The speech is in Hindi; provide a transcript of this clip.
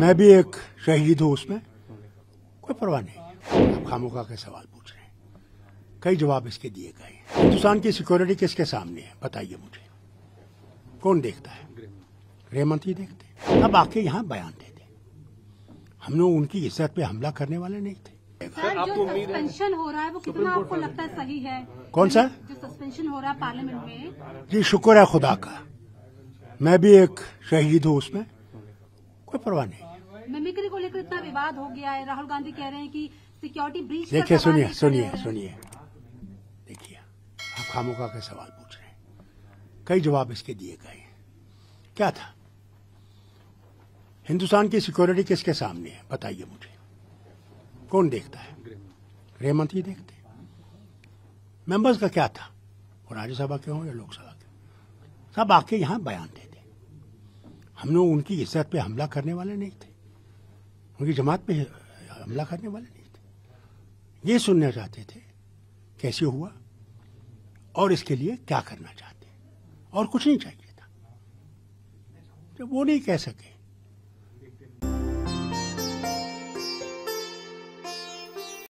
मैं भी एक शहीद हूँ उसमें कोई परवाह नहीं आप खामोखा के सवाल पूछ रहे हैं कई जवाब इसके दिए गए हिंदुस्तान की सिक्योरिटी किसके सामने है बताइए मुझे कौन देखता है गृह मंत्री देखते अब आके यहाँ बयान दे दे हम लोग उनकी इज्जत पे हमला करने वाले नहीं थे सर जो सस्पेंशन हो रहा है वो कितना आपको लगता है सही है कौन सा जो सस्पेंशन हो रहा है पार्लियामेंट में जी शुक्र है खुदा का मैं भी एक शहीद हूँ उसमें कोई परवाह नहीं मिमिक्री को लेकर इतना विवाद हो गया है राहुल गांधी कह रहे हैं कि सिक्योरिटी ब्रीच देखिए सुनिए सुनिए सुनिए देखिए आप खामोखा के सवाल पूछ रहे हैं कई जवाब इसके दिए गए क्या था हिंदुस्तान की सिक्योरिटी किसके सामने है बताइए मुझे कौन देखता है गृह मंत्री देखते मेंबर्स का क्या था वो राज्यसभा के हों या लोकसभा के सब आके यहाँ बयान देते हम लोग उनकी इज्जत पे हमला करने वाले नहीं थे उनकी जमात में हमला करने वाले नहीं थे ये सुनना चाहते थे कैसे हुआ और इसके लिए क्या करना चाहते और कुछ नहीं चाहिए था जब वो नहीं कह सके